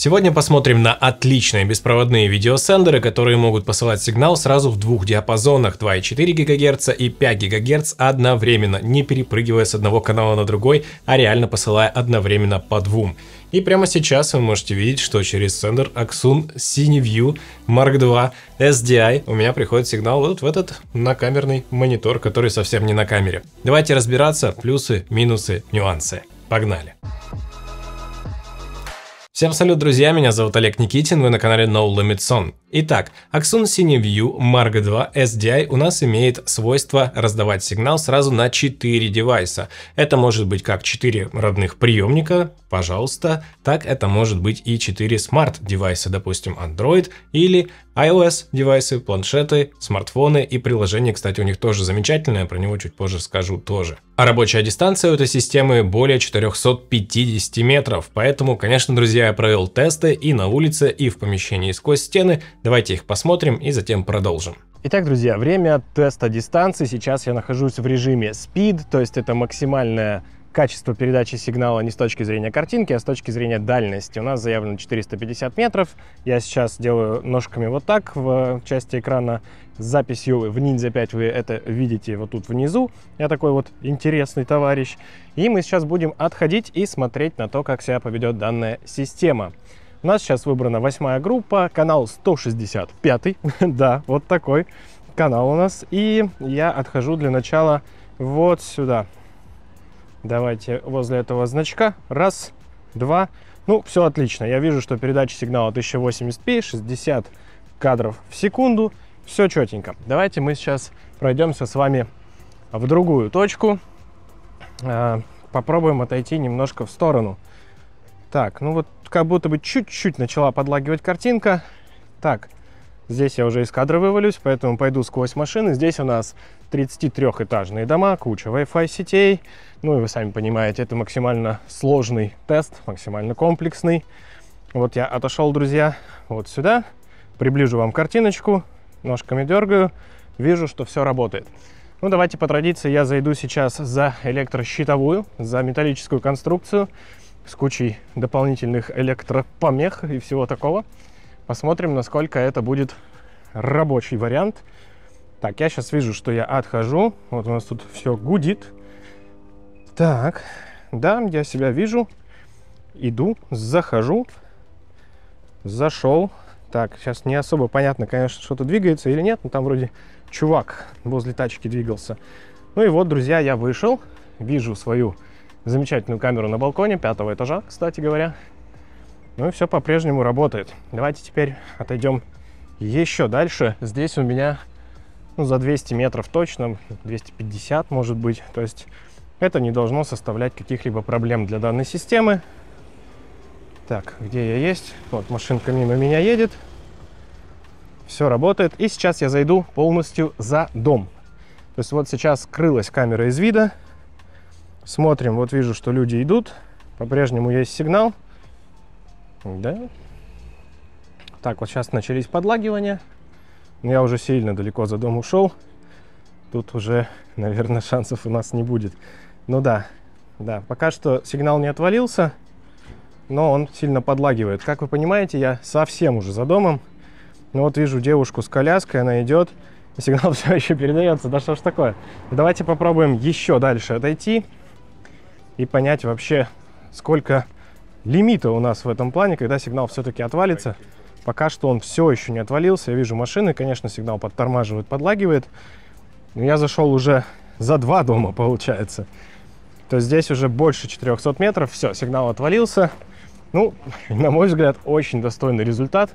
Сегодня посмотрим на отличные беспроводные видеосендеры, которые могут посылать сигнал сразу в двух диапазонах 2,4 ГГц и 5 ГГц одновременно, не перепрыгивая с одного канала на другой, а реально посылая одновременно по двум. И прямо сейчас вы можете видеть, что через сендер Axun CineView Mark II SDI у меня приходит сигнал вот в этот накамерный монитор, который совсем не на камере. Давайте разбираться плюсы, минусы, нюансы. Погнали! Всем салют, друзья, меня зовут Олег Никитин, вы на канале No Limit Song. Итак, Axon CineView Mark II SDI у нас имеет свойство раздавать сигнал сразу на 4 девайса. Это может быть как 4 родных приемника, пожалуйста, так это может быть и 4 смарт-девайса, допустим, Android или iOS-девайсы, планшеты, смартфоны и приложения. кстати, у них тоже замечательное, про него чуть позже скажу тоже. А рабочая дистанция у этой системы более 450 метров, поэтому, конечно, друзья, я провел тесты и на улице, и в помещении сквозь стены, Давайте их посмотрим и затем продолжим. Итак, друзья, время теста дистанции. Сейчас я нахожусь в режиме speed, то есть это максимальное качество передачи сигнала не с точки зрения картинки, а с точки зрения дальности. У нас заявлено 450 метров. Я сейчас делаю ножками вот так в части экрана с записью в Ninja 5 вы это видите вот тут внизу. Я такой вот интересный товарищ. И мы сейчас будем отходить и смотреть на то, как себя поведет данная система. У нас сейчас выбрана восьмая группа, канал 165, да, вот такой канал у нас. И я отхожу для начала вот сюда. Давайте возле этого значка. Раз, два. Ну, все отлично. Я вижу, что передача сигнала 1080p, 60 кадров в секунду. Все четенько. Давайте мы сейчас пройдемся с вами в другую точку. А, попробуем отойти немножко в сторону так, ну вот как будто бы чуть-чуть начала подлагивать картинка. Так, здесь я уже из кадра вывалюсь, поэтому пойду сквозь машины. Здесь у нас 33-этажные дома, куча Wi-Fi сетей. Ну и вы сами понимаете, это максимально сложный тест, максимально комплексный. Вот я отошел, друзья, вот сюда. Приближу вам картиночку, ножками дергаю, вижу, что все работает. Ну, давайте по традиции я зайду сейчас за электрощитовую, за металлическую конструкцию с кучей дополнительных электропомех и всего такого. Посмотрим, насколько это будет рабочий вариант. Так, я сейчас вижу, что я отхожу. Вот у нас тут все гудит. Так, да, я себя вижу. Иду, захожу. Зашел. Так, сейчас не особо понятно, конечно, что-то двигается или нет. Но там вроде чувак возле тачки двигался. Ну и вот, друзья, я вышел. Вижу свою замечательную камеру на балконе пятого этажа, кстати говоря. Ну и все по-прежнему работает. Давайте теперь отойдем еще дальше. Здесь у меня ну, за 200 метров точно, 250 может быть. То есть это не должно составлять каких-либо проблем для данной системы. Так, где я есть? Вот машинка мимо меня едет. Все работает. И сейчас я зайду полностью за дом. То есть вот сейчас скрылась камера из вида. Смотрим, вот вижу, что люди идут. По-прежнему есть сигнал. Да. Так, вот сейчас начались подлагивания. я уже сильно далеко за дом ушел. Тут уже, наверное, шансов у нас не будет. Ну да, да, пока что сигнал не отвалился, но он сильно подлагивает. Как вы понимаете, я совсем уже за домом. Ну вот вижу девушку с коляской, она идет, сигнал все еще передается. Да что ж такое? Давайте попробуем еще дальше отойти и понять вообще, сколько лимита у нас в этом плане, когда сигнал все-таки отвалится. Пока что он все еще не отвалился. Я вижу машины, конечно, сигнал подтормаживает, подлагивает. Но я зашел уже за два дома, получается. То здесь уже больше 400 метров. Все, сигнал отвалился. Ну, на мой взгляд, очень достойный результат.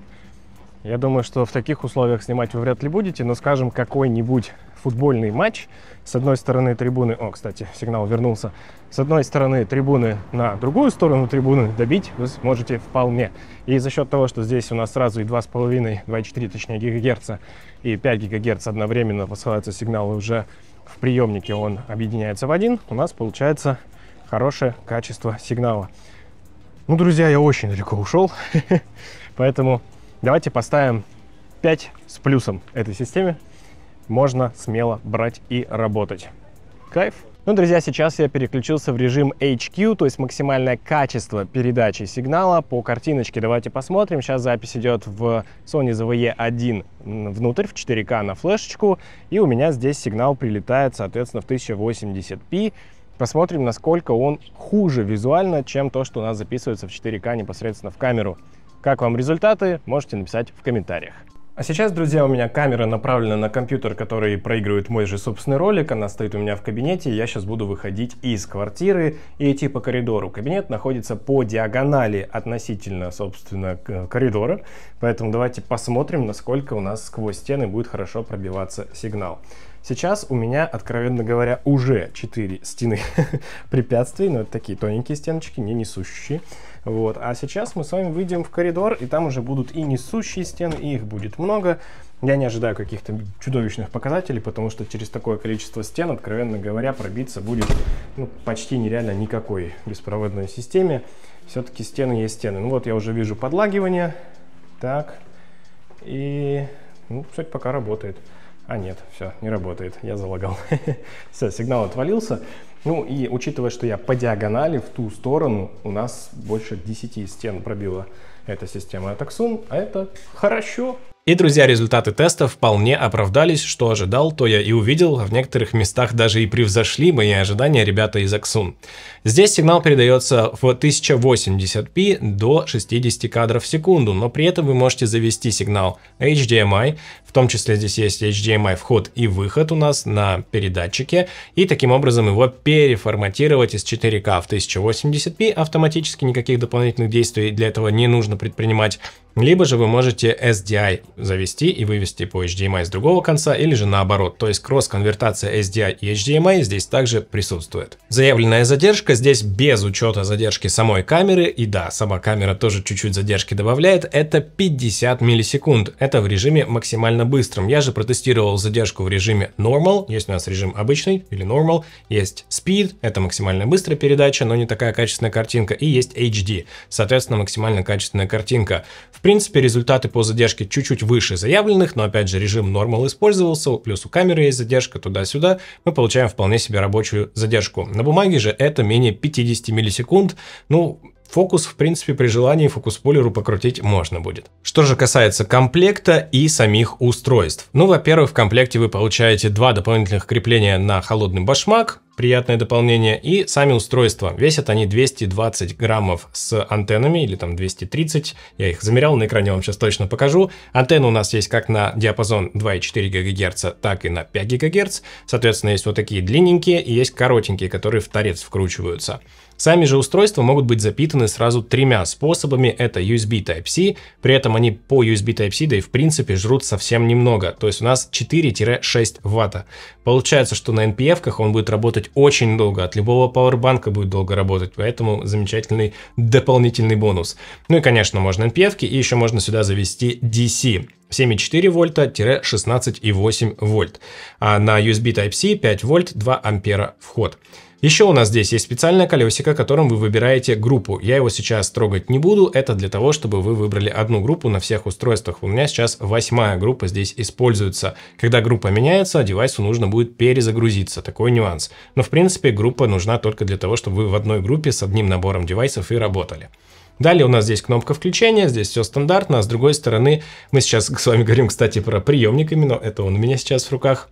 Я думаю, что в таких условиях снимать вы вряд ли будете, но, скажем, какой-нибудь футбольный матч. С одной стороны трибуны... О, кстати, сигнал вернулся. С одной стороны трибуны на другую сторону трибуны добить вы сможете вполне. И за счет того, что здесь у нас сразу и 2,5, 2,4, точнее, гигагерца и 5 гигагерц одновременно посылаются сигналы уже в приемнике, он объединяется в один, у нас получается хорошее качество сигнала. Ну, друзья, я очень далеко ушел, поэтому Давайте поставим 5 с плюсом этой системе. Можно смело брать и работать. Кайф. Ну, друзья, сейчас я переключился в режим HQ, то есть максимальное качество передачи сигнала по картиночке. Давайте посмотрим. Сейчас запись идет в Sony ZV-E1 внутрь, в 4К на флешечку. И у меня здесь сигнал прилетает, соответственно, в 1080p. Посмотрим, насколько он хуже визуально, чем то, что у нас записывается в 4К непосредственно в камеру. Как вам результаты, можете написать в комментариях. А сейчас, друзья, у меня камера направлена на компьютер, который проигрывает мой же собственный ролик. Она стоит у меня в кабинете. Я сейчас буду выходить из квартиры и идти по коридору. Кабинет находится по диагонали относительно, собственно, э, коридора. Поэтому давайте посмотрим, насколько у нас сквозь стены будет хорошо пробиваться сигнал. Сейчас у меня, откровенно говоря, уже 4 стены препятствий, но это такие тоненькие стеночки, не несущие. Вот. А сейчас мы с вами выйдем в коридор, и там уже будут и несущие стены, и их будет много. Я не ожидаю каких-то чудовищных показателей, потому что через такое количество стен, откровенно говоря, пробиться будет ну, почти нереально никакой беспроводной системе. Все-таки стены есть стены. Ну вот я уже вижу подлагивание. Так. И ну, кстати, пока работает. А нет, все, не работает, я залагал. все, сигнал отвалился. Ну и учитывая, что я по диагонали в ту сторону, у нас больше 10 стен пробило. Это система таксун, а это хорошо. И, друзья, результаты теста вполне оправдались, что ожидал, то я и увидел, в некоторых местах даже и превзошли мои ожидания ребята из Axun. Здесь сигнал передается в 1080p до 60 кадров в секунду, но при этом вы можете завести сигнал HDMI, в том числе здесь есть HDMI вход и выход у нас на передатчике, и таким образом его переформатировать из 4 k в 1080p автоматически, никаких дополнительных действий для этого не нужно нужно предпринимать либо же вы можете SDI завести и вывести по HDMI с другого конца, или же наоборот, то есть кросс-конвертация SDI и HDMI здесь также присутствует. Заявленная задержка здесь без учета задержки самой камеры, и да, сама камера тоже чуть-чуть задержки добавляет, это 50 миллисекунд, это в режиме максимально быстром. Я же протестировал задержку в режиме Normal, есть у нас режим обычный или Normal, есть Speed, это максимально быстрая передача, но не такая качественная картинка, и есть HD, соответственно максимально качественная картинка. В принципе, результаты по задержке чуть-чуть выше заявленных, но опять же режим normal использовался, плюс у камеры есть задержка туда-сюда, мы получаем вполне себе рабочую задержку. На бумаге же это менее 50 миллисекунд, ну, Фокус, в принципе, при желании фокус-полеру покрутить можно будет. Что же касается комплекта и самих устройств. Ну, во-первых, в комплекте вы получаете два дополнительных крепления на холодный башмак, приятное дополнение. И сами устройства. Весят они 220 граммов с антеннами, или там 230. Я их замерял, на экране вам сейчас точно покажу. Антенны у нас есть как на диапазон 2,4 ГГц, так и на 5 ГГц. Соответственно, есть вот такие длинненькие и есть коротенькие, которые в торец вкручиваются. Сами же устройства могут быть запитаны сразу тремя способами. Это USB Type-C, при этом они по USB Type-C, да и в принципе жрут совсем немного. То есть у нас 4-6 ватта. Получается, что на NPF-ках он будет работать очень долго, от любого пауэрбанка будет долго работать, поэтому замечательный дополнительный бонус. Ну и конечно можно NPF-ки, и еще можно сюда завести DC. 7,4 вольта-16,8 вольт. А на USB Type-C 5 вольт 2 ампера вход. Еще у нас здесь есть специальное колесико, которым вы выбираете группу. Я его сейчас трогать не буду, это для того, чтобы вы выбрали одну группу на всех устройствах. У меня сейчас восьмая группа здесь используется. Когда группа меняется, девайсу нужно будет перезагрузиться, такой нюанс. Но в принципе группа нужна только для того, чтобы вы в одной группе с одним набором девайсов и работали. Далее у нас здесь кнопка включения, здесь все стандартно, а с другой стороны, мы сейчас с вами говорим, кстати, про приемниками, но это он у меня сейчас в руках.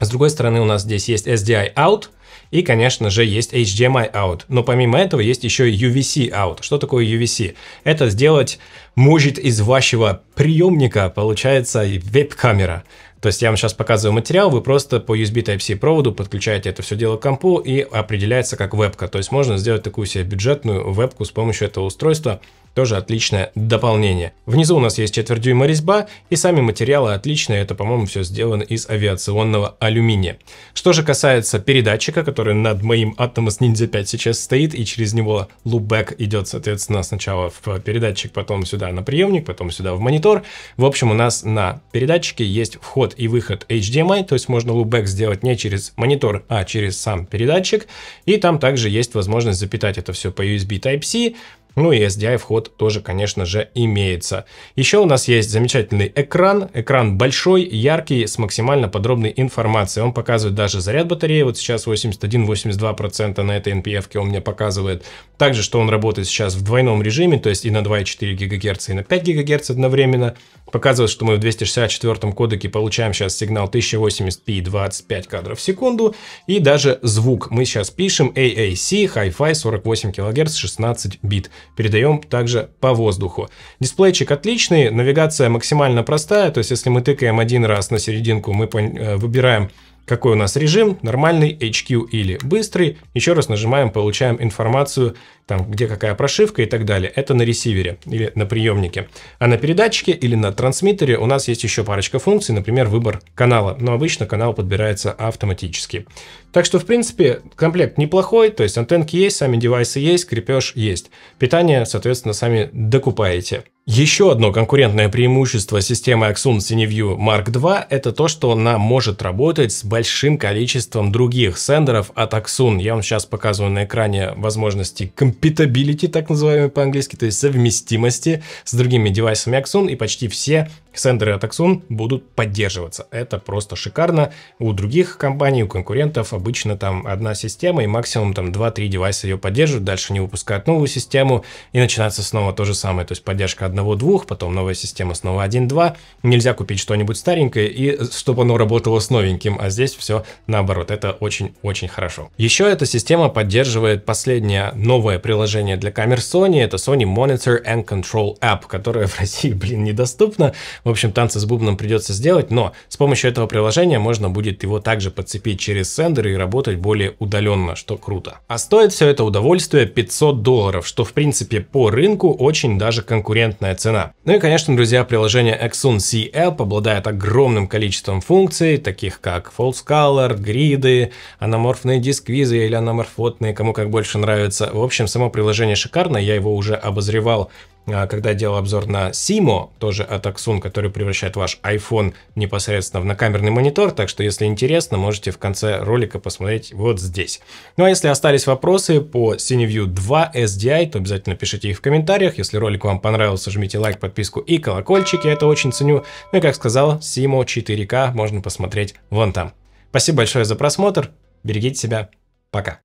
С другой стороны у нас здесь есть SDI Out, и, конечно же, есть HDMI out. Но помимо этого есть еще UVC out. Что такое UVC? Это сделать может из вашего приемника, получается, веб-камера. То есть я вам сейчас показываю материал, вы просто по USB Type-C проводу подключаете это все дело к компу и определяется как вебка. То есть можно сделать такую себе бюджетную вебку с помощью этого устройства. Тоже отличное дополнение. Внизу у нас есть четвертьдюйма резьба, и сами материалы отличные. Это, по-моему, все сделано из авиационного алюминия. Что же касается передатчика, который над моим Atomos Ninja 5 сейчас стоит, и через него лупбэк идет, соответственно, сначала в передатчик, потом сюда на приемник, потом сюда в монитор. В общем, у нас на передатчике есть вход и выход HDMI, то есть можно лупбэк сделать не через монитор, а через сам передатчик. И там также есть возможность запитать это все по USB Type-C, ну и SDI вход тоже, конечно же, имеется. Еще у нас есть замечательный экран. Экран большой, яркий, с максимально подробной информацией. Он показывает даже заряд батареи. Вот сейчас 81-82% на этой NPF он мне показывает. Также, что он работает сейчас в двойном режиме, то есть и на 2,4 ГГц, и на 5 ГГц одновременно. Показывает, что мы в 264 кодеке получаем сейчас сигнал 1080p 25 кадров в секунду. И даже звук. Мы сейчас пишем AAC Hi-Fi 48 кГц 16 бит передаем также по воздуху. Дисплейчик отличный, навигация максимально простая, то есть если мы тыкаем один раз на серединку, мы э, выбираем какой у нас режим, нормальный, HQ или быстрый. Еще раз нажимаем, получаем информацию там, где какая прошивка и так далее. Это на ресивере или на приемнике. А на передатчике или на трансмиттере у нас есть еще парочка функций, например, выбор канала. Но обычно канал подбирается автоматически. Так что, в принципе, комплект неплохой, то есть антенки есть, сами девайсы есть, крепеж есть. Питание, соответственно, сами докупаете. Еще одно конкурентное преимущество системы Axun CineView Mark II – это то, что она может работать с большим количеством других сендеров от Axun. Я вам сейчас показываю на экране возможности компьютера компетабилити, так называемый по-английски, то есть совместимости с другими девайсами Axon, и почти все Ксендер и Атаксун будут поддерживаться. Это просто шикарно. У других компаний, у конкурентов обычно там одна система и максимум там 2-3 девайса ее поддерживают, дальше не выпускают новую систему и начинается снова то же самое. То есть поддержка одного-двух, потом новая система снова 1-2. Нельзя купить что-нибудь старенькое и чтобы оно работало с новеньким, а здесь все наоборот. Это очень-очень хорошо. Еще эта система поддерживает последнее новое приложение для камер Sony. Это Sony Monitor and Control App, которое в России, блин, недоступно. В общем, танцы с бубном придется сделать, но с помощью этого приложения можно будет его также подцепить через сендер и работать более удаленно, что круто. А стоит все это удовольствие 500 долларов, что в принципе по рынку очень даже конкурентная цена. Ну и конечно, друзья, приложение Exun C обладает огромным количеством функций, таких как false color, гриды, аноморфные дисквизы или аноморфотные, кому как больше нравится. В общем, само приложение шикарно, я его уже обозревал а когда я делал обзор на Simo, тоже от Axun, который превращает ваш iPhone непосредственно в накамерный монитор, так что если интересно, можете в конце ролика посмотреть вот здесь. Ну а если остались вопросы по CineView 2 SDI, то обязательно пишите их в комментариях. Если ролик вам понравился, жмите лайк, подписку и колокольчик, я это очень ценю. Ну и как сказал, Simo 4K можно посмотреть вон там. Спасибо большое за просмотр, берегите себя, пока.